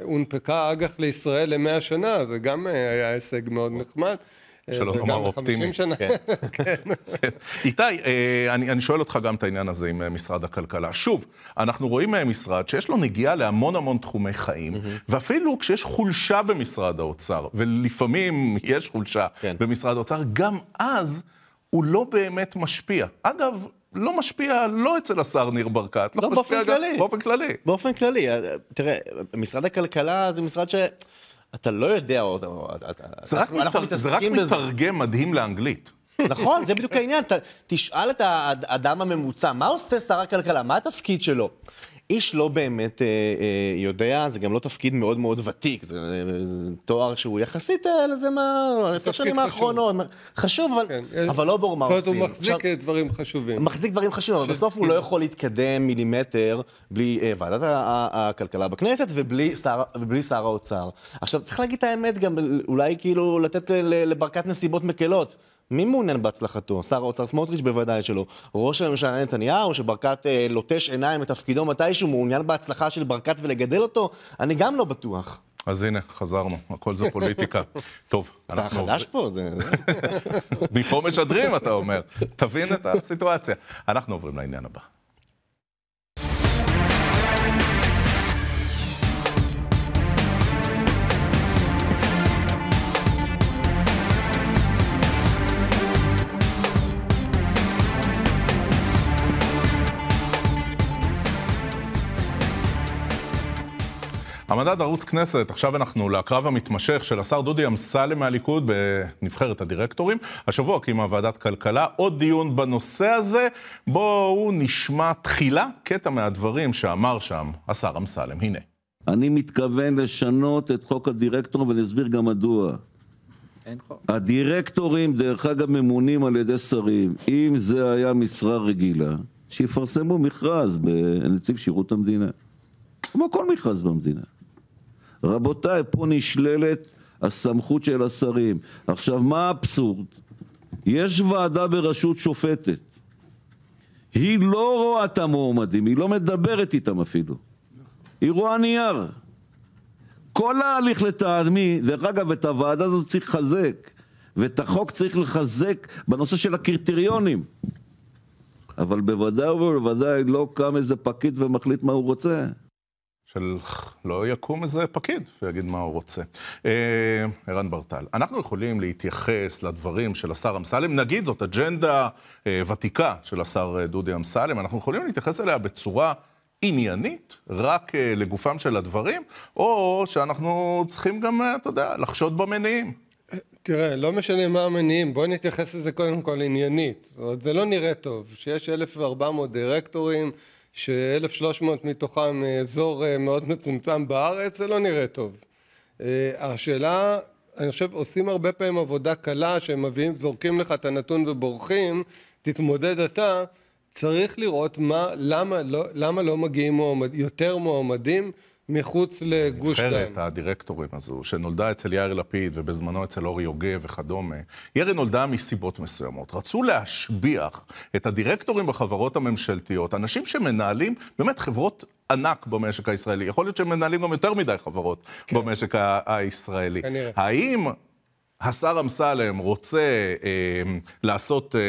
הונפקה אג"ח לישראל למאה שנה, זה גם אה, היה הישג מאוד נחמד. אה, שלא לומר אופטימי. כן. (laughs) כן. (laughs) איתי, אני שואל אותך גם את העניין הזה עם משרד הכלכלה. שוב, אנחנו רואים מהמשרד שיש לו נגיעה להמון המון תחומי חיים, ואפילו כשיש חולשה במשרד האוצר, ולפעמים (laughs) יש חולשה כן. במשרד האוצר, גם אז הוא לא באמת משפיע. אגב, לא משפיע, לא אצל השר ניר ברקת, לא, לא משפיע באופן גם... כללי. באופן כללי. באופן כללי, אה, תראה, משרד הכלכלה זה משרד ש... אתה לא יודע עוד, זה רק, מתר... זה רק מתרגם מדהים לאנגלית. נכון, זה בדיוק העניין. ת, תשאל את האדם הממוצע, מה עושה שר הכלכלה? מה התפקיד שלו? איש לא באמת אה, אה, יודע, זה גם לא תפקיד מאוד מאוד ותיק, זה, אה, זה תואר שהוא יחסית, אלא אה, זה מה, עשר שנים האחרונות, חשוב, אבל, כן, אבל אה, אבל לא ברור מה עושים. זאת אומרת, הוא מחזיק עכשיו, אה, דברים חשובים. הוא מחזיק דברים חשובים, אבל בסוף הוא כן. לא יכול להתקדם מילימטר בלי אה, ועדת הכלכלה בכנסת ובלי שר, ובלי שר האוצר. עכשיו, צריך להגיד את האמת גם, אולי כאילו לתת לברקת נסיבות מקלות. מי מעוניין בהצלחתו? שר האוצר סמוטריץ' בוודאי שלא. ראש הממשלה נתניהו, שברקת אה, לוטש עיניים מתפקידו מתישהו, מעוניין בהצלחה של ברקת ולגדל אותו? אני גם לא בטוח. אז הנה, חזרנו, הכל זה פוליטיקה. (laughs) טוב, אנחנו... אתה חדש פה, זה... (laughs) מפה משדרים, אתה אומר. תבין את הסיטואציה. אנחנו עוברים לעניין הבא. מדד ערוץ כנסת, עכשיו אנחנו להקרב המתמשך של השר דודי אמסלם מהליכוד בנבחרת הדירקטורים. השבוע קיימה ועדת כלכלה עוד דיון בנושא הזה, בואו נשמע תחילה קטע מהדברים שאמר שם השר אמסלם. הנה. אני מתכוון לשנות את חוק הדירקטורים ונסביר גם מדוע. הדירקטורים, דרך אגב, ממונים על ידי שרים. אם זה היה משרה רגילה, שיפרסמו מכרז בנציב שירות המדינה. כמו כל מכרז במדינה. רבותיי, פה נשללת הסמכות של השרים. עכשיו, מה האבסורד? יש ועדה בראשות שופטת. היא לא רואה את המועמדים, היא לא מדברת איתם אפילו. היא רואה נייר. כל ההליך לטעמי, דרך אגב, את הוועדה הזאת צריך לחזק, ואת החוק צריך לחזק בנושא של הקריטריונים. אבל בוודאי ובוודאי לא קם איזה פקיד ומחליט מה הוא רוצה. של לא יקום איזה פקיד ויגיד מה הוא רוצה. אה, ערן ברטל, אנחנו יכולים להתייחס לדברים של השר אמסלם, נגיד זאת אג'נדה אה, ותיקה של השר אה, דודי אמסלם, אנחנו יכולים להתייחס אליה בצורה עניינית, רק אה, לגופם של הדברים, או שאנחנו צריכים גם, אה, אתה יודע, לחשוד במניעים. אה, תראה, לא משנה מה המניעים, בואו נתייחס לזה קודם כל עניינית. זאת אומרת, זה לא נראה טוב, שיש 1,400 דירקטורים, ש-1,300 מתוכם אה, אזור אה, מאוד מצומצם בארץ, זה לא נראה טוב. אה, השאלה, אני חושב, עושים הרבה פעמים עבודה קלה, שהם מביאים, זורקים לך את הנתון ובורחים, תתמודד אתה, צריך לראות מה, למה, לא, למה לא מגיעים מועמד, יותר מועמדים מחוץ לגוש דן. נבחרת הדירקטורים הזו, שנולדה אצל יאיר לפיד ובזמנו אצל אורי יוגב וכדומה, ירי נולדה מסיבות מסוימות. רצו להשביח את הדירקטורים בחברות הממשלתיות, אנשים שמנהלים באמת חברות ענק במשק הישראלי. יכול להיות שהם מנהלים גם יותר מדי חברות כן. במשק הישראלי. כנראה. האם השר אמסלם רוצה אה, לעשות, אה,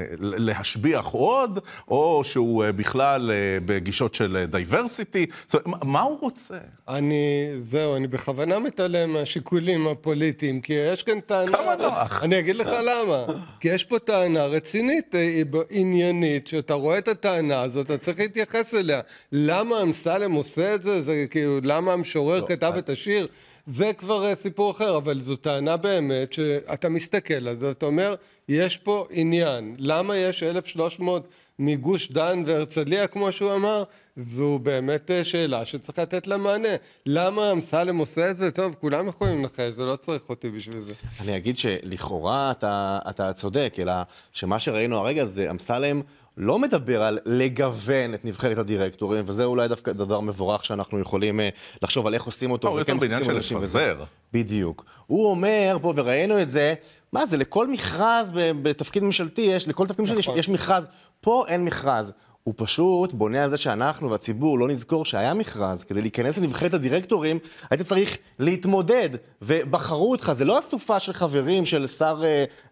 אה, להשביח עוד, או שהוא אה, בכלל אה, בגישות של דייברסיטי? זאת אומרת, מה הוא רוצה? אני, זהו, אני בכוונה מתעלם מהשיקולים הפוליטיים, כי יש כאן טענה... כמה נוח. אני אגיד לך למה. כי יש פה טענה רצינית, אה, עניינית, שאתה רואה את הטענה הזאת, אתה צריך להתייחס אליה. למה אמסלם עושה את זה? זה כאילו, למה המשורר לא, כתב אני... אה- את השיר? זה כבר אה, סיפור אחר, אבל זו טענה באמת שאתה מסתכל על זה, אתה אומר, יש פה עניין. למה יש 1,300 מגוש דן והרצליה, כמו שהוא אמר? זו באמת אה, שאלה שצריך לתת לה מענה. למה אמסלם עושה את זה? טוב, כולם יכולים לנחש, זה לא צריך אותי בשביל זה. אני אגיד שלכאורה אתה, אתה צודק, אלא שמה שראינו הרגע זה אמסלם... לא מדבר על לגוון את נבחרת הדירקטורים, וזה אולי דווקא דבר מבורך שאנחנו יכולים אה, לחשוב על איך עושים אותו. לא, הוא יותר בעניין של לפזר. בדיוק. הוא אומר פה, וראינו את זה, מה זה, לכל מכרז בתפקיד ממשלתי יש, לכל תפקיד ממשלתי יש נכון. מכרז. פה אין מכרז. הוא פשוט בונה על זה שאנחנו והציבור לא נזכור שהיה מכרז. כדי להיכנס לנבחרת הדירקטורים, היית צריך להתמודד, ובחרו אותך. זה לא אסופה של חברים של שר,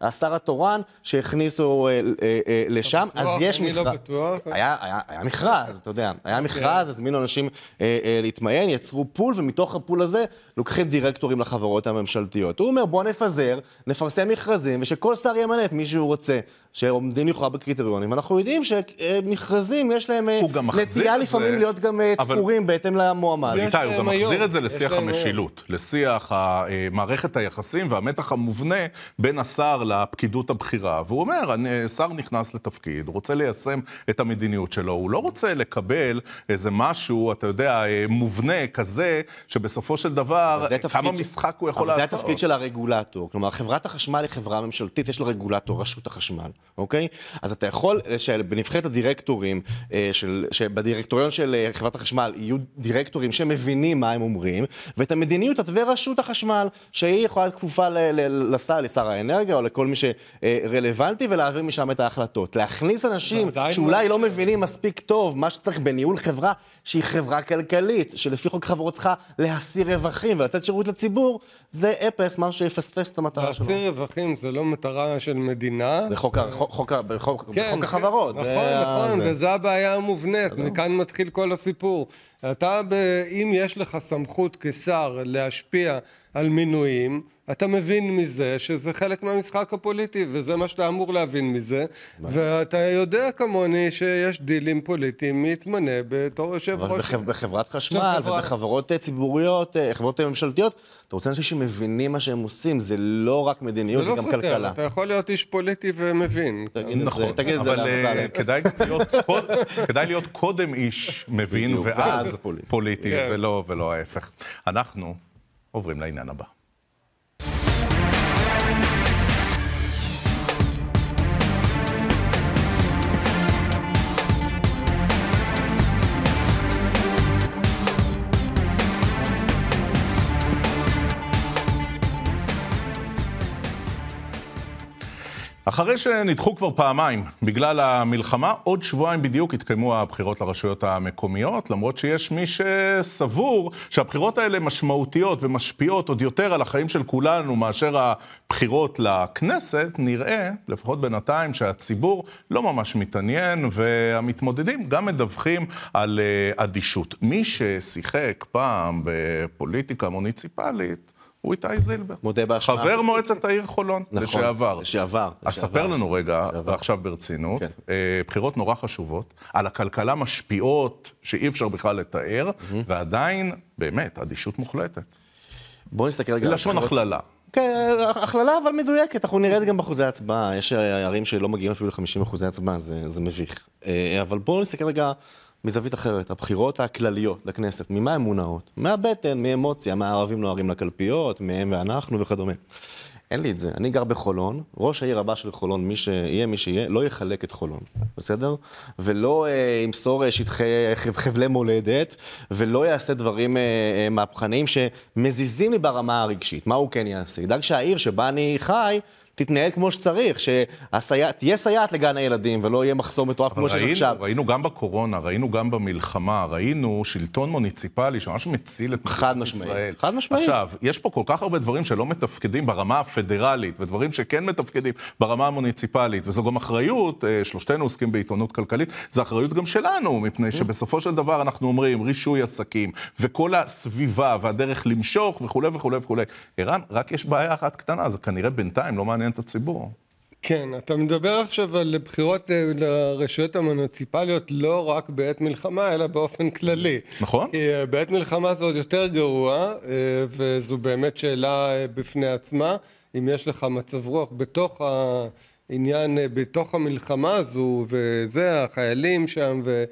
השר אה, התורן שהכניסו אה, אה, לשם, לא אז יש מכרז. אני לא בטוח. היה מכרז, אתה יודע. היה אוקיי. מכרז, הזמינו אנשים להתמיין, יצרו פול, ומתוך הפול הזה לוקחים דירקטורים לחברות הממשלתיות. הוא אומר, בוא נפזר, נפרסם מכרזים, ושכל שר ימנה את מי שהוא רוצה, שעומדים לכאורה בקריטריונים. אנחנו יודעים שמכרזים יש להם נטייה לפעמים זה... להיות גם אה, אבל... תפורים בהתאם למועמד. איתי, הוא גם מחזיר את זה לשיח המשילות, לשיח אה, מערכת היחסים והמתח המובנה בין השר לפקידות הבכירה. והוא אומר, שר נכנס לתפקיד, רוצה ליישם את המדיניות שלו, הוא לא רוצה לקבל איזה משהו, אתה יודע, אה, מובנה כזה, שבסופו של דבר... אפשר, כמה ש... משחק הוא יכול לעשות. אבל זה התפקיד של הרגולטור. כלומר, חברת החשמל היא חברה ממשלתית, יש לה רגולטור, רשות החשמל, אוקיי? אז אתה יכול, שבנבחרת הדירקטורים, אה, של, שבדירקטוריון של אה, חברת החשמל יהיו דירקטורים שמבינים מה הם אומרים, ואת המדיניות תתווה רשות החשמל, שהיא יכולה להיות כפופה לשר, לשר האנרגיה, או לכל מי שרלוונטי, ולהעביר משם את ההחלטות. להכניס אנשים שאולי לא-, לא מבינים מספיק טוב מה שצריך בניהול חברה, שהיא חברה כלכלית, שלפי חוק חברות צריכה להסיר רווחים. לאנשים ולתת שירות לציבור, זה אפס, מה שיפספס את המטרה שלו. להחזיר רווחים זה לא מטרה של מדינה. זה חוק, חוק, חוק, כן, חוק החברות. נכון, זה נכון, זה... וזו הבעיה המובנית, מכאן מתחיל כל הסיפור. אתה, אם יש לך סמכות כשר להשפיע... על מינויים, אתה מבין מזה שזה חלק מהמשחק הפוליטי, וזה מה שאתה אמור להבין מזה. מה? ואתה יודע כמוני שיש דילים פוליטיים מי יתמנה בתור יושב ראש... אבל בחב... בחברת חשמל חברה... ובחברות אה, ציבוריות, אה, חברות ממשלתיות, אתה רוצה אנשים שמבינים מה שהם עושים, זה לא רק מדיניות, זה, זה לא גם סותר, כלכלה. אתה יכול להיות איש פוליטי ומבין. תגיד נכון, את זה, נכון. תגיד את זה לאמסלם. אה, כדאי, (laughs) כדאי להיות קודם איש מבין, ואז פוליטי, כן. ולא ההפך. אנחנו... עוברים לעניין הבא. אחרי שנדחו כבר פעמיים בגלל המלחמה, עוד שבועיים בדיוק התקיימו הבחירות לרשויות המקומיות, למרות שיש מי שסבור שהבחירות האלה משמעותיות ומשפיעות עוד יותר על החיים של כולנו מאשר הבחירות לכנסת, נראה, לפחות בינתיים, שהציבור לא ממש מתעניין, והמתמודדים גם מדווחים על אה, אדישות. מי ששיחק פעם בפוליטיקה מוניציפלית, הוא איתי זילבר. מודה באשמה. חבר מועצת העיר חולון, נכון, לשעבר. לשעבר. אז ספר לנו רגע, לשעבר. ועכשיו ברצינות, כן. אה, בחירות נורא חשובות, על הכלכלה משפיעות שאי אפשר בכלל לתאר, mm-hmm. ועדיין, באמת, אדישות מוחלטת. בואו נסתכל רגע על לשון הכללה. כן, הכללה אבל מדויקת, אנחנו נראה את זה גם באחוזי הצבעה, יש ערים שלא מגיעים אפילו ל-50 אחוזי הצבעה, זה, זה מביך. אה, אבל בואו נסתכל רגע מזווית אחרת, הבחירות הכלליות לכנסת, ממה הן מונעות? מהבטן, מאמוציה, מהערבים נוהרים לקלפיות, מהם ואנחנו וכדומה. אין לי את זה. אני גר בחולון, ראש העיר הבא של חולון, מי שיהיה, מי שיהיה, לא יחלק את חולון, בסדר? ולא אה, ימסור אה, שטחי, אה, חבלי מולדת, ולא יעשה דברים אה, אה, מהפכניים שמזיזים לי ברמה הרגשית. מה הוא כן יעשה? ידאג שהעיר שבה אני חי... תתנהל כמו שצריך, שתהיה סייעת לגן הילדים ולא יהיה מחסום מטורף כמו שיש עכשיו. ראינו גם בקורונה, ראינו גם במלחמה, ראינו שלטון מוניציפלי שממש מציל את מדינת ישראל. חד משמעית. עכשיו, יש פה כל כך הרבה דברים שלא מתפקדים ברמה הפדרלית, ודברים שכן מתפקדים ברמה המוניציפלית, וזו גם אחריות, אה, שלושתנו עוסקים בעיתונות כלכלית, זו אחריות גם שלנו, מפני mm. שבסופו של דבר אנחנו אומרים, רישוי עסקים, וכל הסביבה, והדרך למשוך, וכולי וכולי וכולי. ערן, רק יש בעיה אחת קטנה, זה כנראה בינתיים לא מעניין מעניין את הציבור. כן, אתה מדבר עכשיו על בחירות אה, לרשויות המוניציפליות לא רק בעת מלחמה, אלא באופן כללי. נכון. כי אה, בעת מלחמה זה עוד יותר גרוע, אה, וזו באמת שאלה בפני עצמה, אם יש לך מצב רוח בתוך העניין, בתוך המלחמה הזו, וזה, החיילים שם, ו...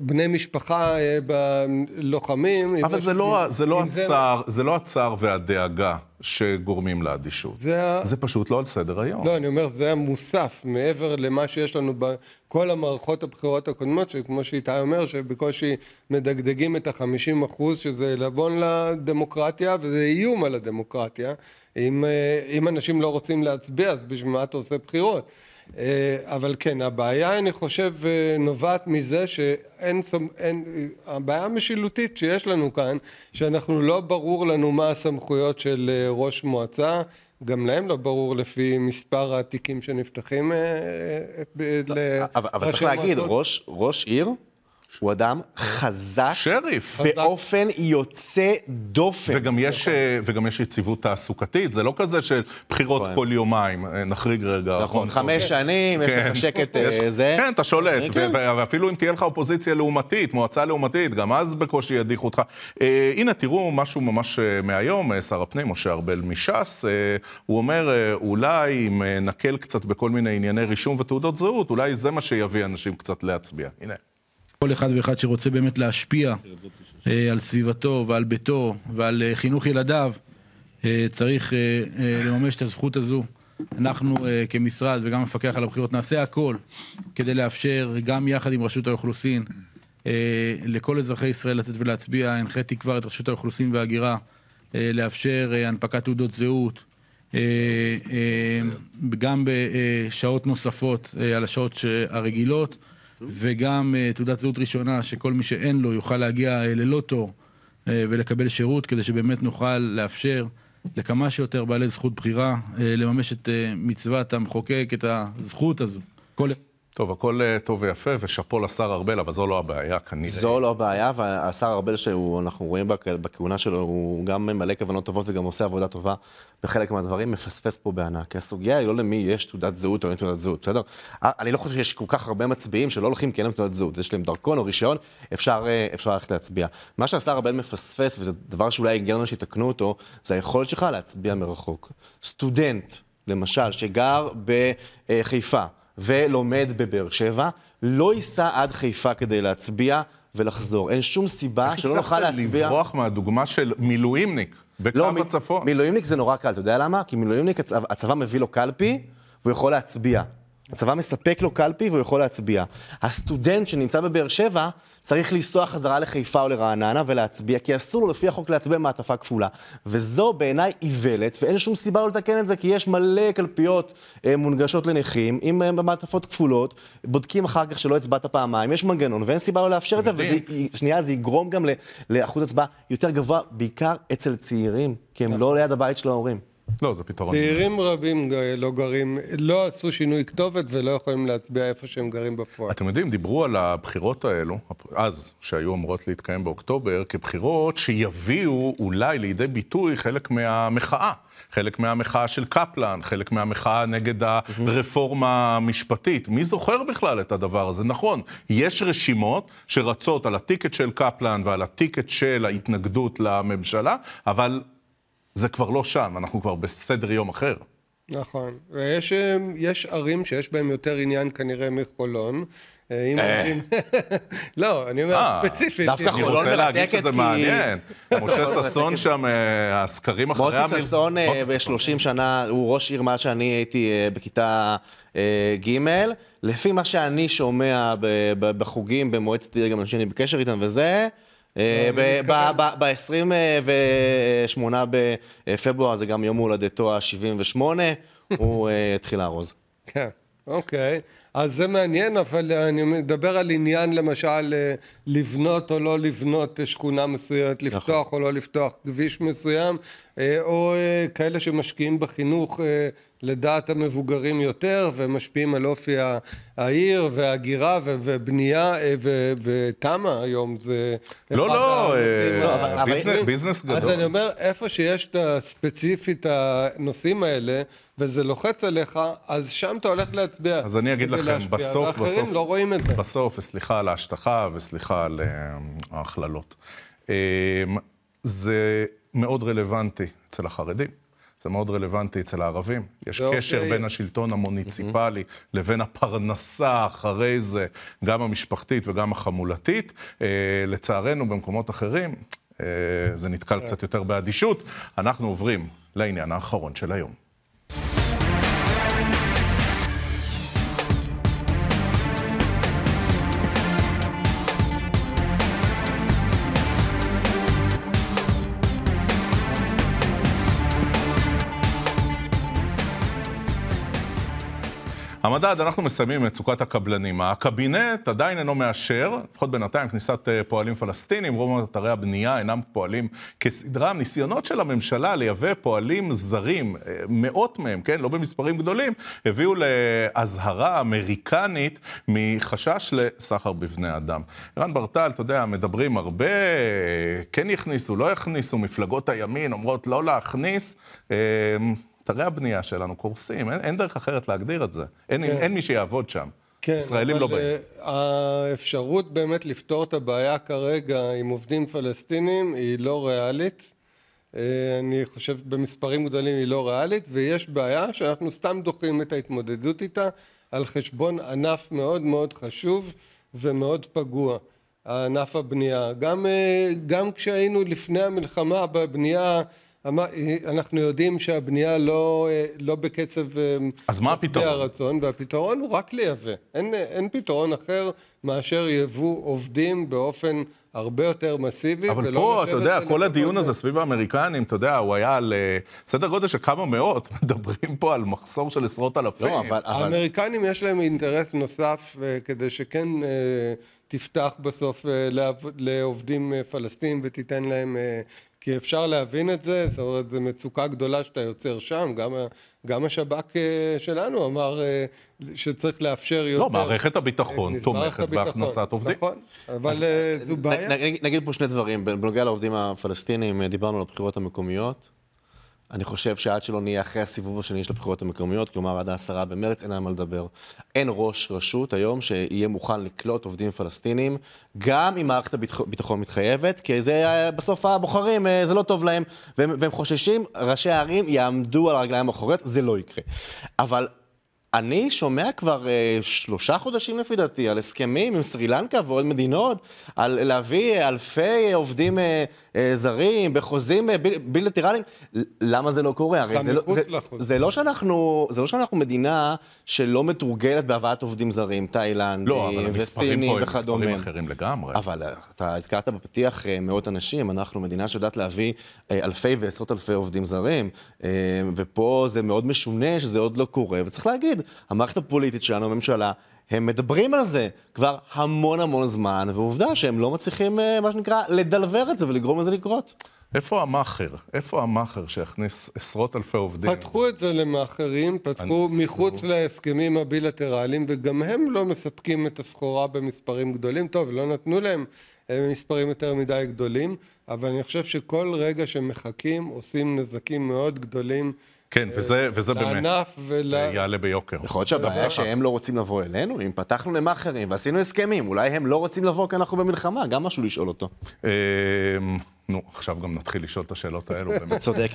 בני משפחה בלוחמים. אבל זה, ש... לא, זה לא, לא הצער, זה... זה לא הצער והדאגה שגורמים לאדישות. זה, ה... זה פשוט לא על סדר היום. לא, אני אומר, זה המוסף, מעבר למה שיש לנו בכל המערכות הבחירות הקודמות, שכמו שאיתי אומר, שבקושי מדגדגים את החמישים אחוז, שזה עלבון לדמוקרטיה, וזה איום על הדמוקרטיה. אם, אה, אם אנשים לא רוצים להצביע, אז בשביל מה אתה עושה בחירות? אה, אבל כן, הבעיה אני חושב אה, נובעת מזה שאין, אין, הבעיה המשילותית שיש לנו כאן, שאנחנו לא ברור לנו מה הסמכויות של אה, ראש מועצה, גם להם לא ברור לפי מספר התיקים שנפתחים. לא, אבל, אבל צריך להגיד, ראש, ראש עיר הוא אדם חזק. שריף. באופן חזק. יוצא דופן. וגם יש, אה, וגם יש יציבות תעסוקתית, זה לא כזה של בחירות נכון. כל יומיים, אה, נחריג רגע. נכון, נכון חמש טוב. אוקיי. שנים, כן. יש לך שקט (laughs) יש, אה, זה. כן, אתה שולט, כן. ואפילו אם תהיה לך אופוזיציה לעומתית, מועצה לעומתית, גם אז בקושי ידיחו אותך. אה, הנה, תראו משהו ממש מהיום, שר הפנים, משה ארבל מש"ס, אה, הוא אומר, אולי אם נקל קצת בכל מיני ענייני רישום ותעודות זהות, אולי זה מה שיביא אנשים קצת להצביע. הנה. כל אחד ואחד שרוצה באמת להשפיע אה, על סביבתו ועל ביתו ועל אה, חינוך ילדיו, אה, צריך לממש את הזכות הזו. אנחנו כמשרד וגם המפקח על הבחירות נעשה הכל כדי לאפשר, גם יחד עם רשות האוכלוסין, לכל אזרחי ישראל לצאת ולהצביע. הנחיתי כבר את רשות האוכלוסין וההגירה לאפשר הנפקת תעודות זהות, גם בשעות נוספות על השעות הרגילות. וגם אה, תעודת זהות ראשונה, שכל מי שאין לו יוכל להגיע אה, ללא אה, תור ולקבל שירות, כדי שבאמת נוכל לאפשר לכמה שיותר בעלי זכות בחירה לממש את מצוות המחוקק, את הזכות הזו. כל... טוב, הכל אה, טוב ויפה, ושאפו לשר ארבל, אבל זו לא הבעיה כנראה. זו לא הבעיה, והשר ארבל שאנחנו רואים בכהונה שלו, הוא גם מלא כוונות טובות וגם עושה עבודה טובה בחלק מהדברים, מפספס פה בענק. כי הסוגיה היא לא למי יש תעודת זהות או אין תעודת זהות, בסדר? אה, אני לא חושב שיש כל כך הרבה מצביעים שלא הולכים כי אין להם תעודת זהות. יש להם דרכון או רישיון, אפשר, אה, אפשר ללכת להצביע. מה שהשר ארבל מפספס, וזה דבר שאולי הגיע לנו שיתקנו אותו, זה היכולת שלך להצביע מרחוק. סטודנט, למשל, שגר בחיפה, ולומד בבאר שבע, לא ייסע עד חיפה כדי להצביע ולחזור. אין שום סיבה שלא נוכל להצביע... איך הצלחת לברוח מהדוגמה של מילואימניק בקו לא, הצפון? מ- מילואימניק זה נורא קל, אתה יודע למה? כי מילואימניק, הצבא מביא לו קלפי, והוא יכול להצביע. הצבא מספק לו קלפי והוא יכול להצביע. הסטודנט שנמצא בבאר שבע צריך לנסוע חזרה לחיפה או לרעננה ולהצביע, כי אסור לו לפי החוק להצביע מעטפה כפולה. וזו בעיניי איוולת, ואין שום סיבה לא לתקן את זה, כי יש מלא קלפיות אה, מונגשות לנכים עם אה, מעטפות כפולות, בודקים אחר כך שלא הצבעת פעמיים, יש מנגנון, ואין סיבה לא לאפשר את זה, וזה, אה, שנייה, זה יגרום גם לאחוז הצבעה יותר גבוה, בעיקר אצל צעירים, כי הם נכון. לא ליד הבית של ההורים. לא, זה פתרון. צעירים רבים לא גרים, לא עשו שינוי כתובת ולא יכולים להצביע איפה שהם גרים בפועל. אתם יודעים, דיברו על הבחירות האלו, אז, שהיו אמורות להתקיים באוקטובר, כבחירות שיביאו אולי לידי ביטוי חלק מהמחאה. חלק מהמחאה של קפלן, חלק מהמחאה נגד הרפורמה המשפטית. מי זוכר בכלל את הדבר הזה? נכון, יש רשימות שרצות על הטיקט של קפלן ועל הטיקט של ההתנגדות לממשלה, אבל זה כבר לא שם, אנחנו כבר בסדר יום אחר. נכון, ויש אמ, יש ערים שיש בהן יותר עניין כנראה מחולון. אה, אה. (laughs) לא, אני אומר אה, ספציפית. דווקא חולון מרתקת כי... אני רוצה להגיד שזה מעניין. (laughs) משה ששון שם, הסקרים אחרי המלחמה. מוטי ששון ב-30 שנה, הוא ראש עיר מאז שאני הייתי בכיתה ג', לפי מה שאני שומע בחוגים, במועצת עיר, גם אנשים שאני בקשר איתם וזה, אה, לא, ב-28 בפברואר, זה גם יום הולדתו ה-78, הוא אה, התחיל לארוז. כן, אוקיי. אז זה מעניין, אבל אני מדבר על עניין למשל אה, לבנות או לא לבנות שכונה מסוימת, נכון. לפתוח נכון. או לא לפתוח כביש מסוים, אה, או אה, כאלה שמשקיעים בחינוך לדעת המבוגרים יותר, ומשפיעים על אופי העיר והגירה ובנייה ותמ"א היום, זה... לא, לא, אה, ביזנס, ביזנס גדול. אז אני אומר, איפה שיש את הספציפית הנושאים האלה, וזה לוחץ עליך, אז שם אתה הולך להצביע. אז אני אגיד לך להשפיע, כן, בסוף, ואחרים בסוף, לא רואים את זה. בסוף, סליחה על ההשטחה, וסליחה על אה, ההכללות. אה, זה מאוד רלוונטי אצל החרדים. זה מאוד רלוונטי אצל הערבים. יש okay. קשר בין השלטון המוניציפלי mm-hmm. לבין הפרנסה אחרי זה, גם המשפחתית וגם החמולתית. אה, לצערנו, במקומות אחרים, אה, זה נתקל okay. כן. קצת יותר באדישות. אנחנו עוברים לעניין האחרון של היום. המדד, אנחנו מסיימים את סוכת הקבלנים. הקבינט עדיין אינו מאשר, לפחות בינתיים, כניסת אה, פועלים פלסטינים, רוב אתרי הבנייה אינם פועלים כסדרם. ניסיונות של הממשלה לייבא פועלים זרים, אה, מאות מהם, כן, לא במספרים גדולים, הביאו לאזהרה אמריקנית מחשש לסחר בבני אדם. ערן ברטל, אתה יודע, מדברים הרבה, אה, כן יכניסו, לא יכניסו, מפלגות הימין אומרות לא להכניס. אתרי הבנייה שלנו קורסים, אין, אין דרך אחרת להגדיר את זה. אין, כן. אין מי שיעבוד שם. כן, ישראלים אבל לא באים. אה, האפשרות באמת לפתור את הבעיה כרגע עם עובדים פלסטינים היא לא ריאלית. אה, אני חושב במספרים גדולים היא לא ריאלית, ויש בעיה שאנחנו סתם דוחים את ההתמודדות איתה על חשבון ענף מאוד מאוד חשוב ומאוד פגוע, ענף הבנייה. גם, אה, גם כשהיינו לפני המלחמה בבנייה אנחנו יודעים שהבנייה לא, לא בקצב אה, אז מה הפתרון? הרצון, והפתרון הוא רק לייבא. אין, אין פתרון אחר מאשר יבוא עובדים באופן הרבה יותר מסיבי. אבל פה, אתה יודע, כל הדיון הזה סביב האמריקנים, אתה יודע, הוא היה על אה, סדר גודל של כמה מאות, (laughs) מדברים פה על מחסור של עשרות אלפים. לא, אבל... האמריקנים יש להם אינטרס נוסף אה, כדי שכן... תפתח בסוף לעובדים פלסטינים ותיתן להם כי אפשר להבין את זה, זאת אומרת, זו מצוקה גדולה שאתה יוצר שם, גם, גם השב"כ אה, שלנו אמר אה, שצריך לאפשר לא, יותר... לא, מערכת הביטחון תומכת הביטחון, בהכנסת עובדים. נכון, אבל אז, אה, זו בעיה. נ, נגיד פה שני דברים, בנוגע לעובדים הפלסטינים, דיברנו על הבחירות המקומיות. אני חושב שעד שלא נהיה אחרי הסיבוב השני של הבחירות המקומיות, כלומר עד העשרה במרץ, אין להם מה לדבר. אין ראש רשות היום שיהיה מוכן לקלוט עובדים פלסטינים, גם אם מערכת הביטחון מתחייבת, כי זה אה, בסוף הבוחרים, אה, זה לא טוב להם, והם, והם חוששים, ראשי הערים יעמדו על הרגליים האחוריות, זה לא יקרה. אבל אני שומע כבר uh, שלושה חודשים לפי דעתי על הסכמים עם סרי לנקה ועוד מדינות, על להביא אלפי עובדים uh, uh, זרים בחוזים uh, בילטרליים. למה זה לא קורה? הרי זה לא, זה, זה, לא שאנחנו, זה לא שאנחנו מדינה שלא מתורגלת בהבאת עובדים זרים, תאילנד, לא, וסינים וכדומה. לא, אבל המספרים פה הם מספרים אחרים לגמרי. אבל אתה הזכרת בפתיח uh, מאות אנשים, אנחנו מדינה שיודעת להביא uh, אלפי ועשרות אלפי עובדים זרים, uh, ופה זה מאוד משונה שזה עוד לא קורה, וצריך להגיד. להגיד, המערכת הפוליטית שלנו, הממשלה, הם מדברים על זה כבר המון המון זמן, ועובדה שהם לא מצליחים, אה, מה שנקרא, לדלבר את זה ולגרום לזה לקרות. איפה המאכר? איפה המאכר שיכניס עשרות אלפי עובדים? פתחו את זה למאכרים, פתחו אני... מחוץ להסכמים הבילטרליים, וגם הם לא מספקים את הסחורה במספרים גדולים. טוב, לא נתנו להם אה, מספרים יותר מדי גדולים, אבל אני חושב שכל רגע שמחכים עושים נזקים מאוד גדולים כן, וזה, וזה באמת, לענף ול... יעלה ביוקר. יכול להיות שהבעיה שהם לא רוצים לבוא אלינו, אם פתחנו למאכערים ועשינו הסכמים, אולי הם לא רוצים לבוא כי אנחנו במלחמה, גם משהו לשאול אותו. אמ, נו, עכשיו גם נתחיל לשאול את השאלות האלו, באמת. צודק,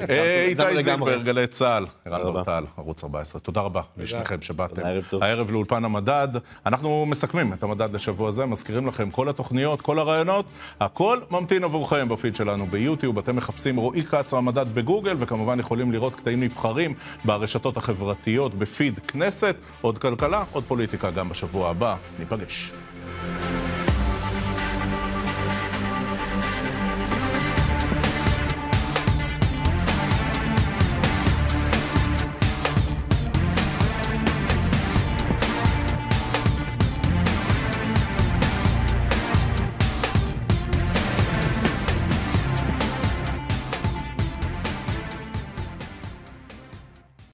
איתי זילבר, גלי צה"ל, ערן ברטל, ערוץ 14. תודה רבה לשניכם שבאתם. הערב לאולפן המדד. אנחנו מסכמים את המדד לשבוע זה, מזכירים לכם כל התוכניות, כל הרעיונות, הכל ממתין עבורכם בפיד שלנו ביוטיוב. אתם מחפשים רועי כץ או המדד בגוגל, וכמובן יכולים לראות קטעים נבחרים ברשתות החברתיות בפיד כנסת. עוד כלכלה, עוד פוליטיקה גם בשבוע הבא. ניפגש. thank you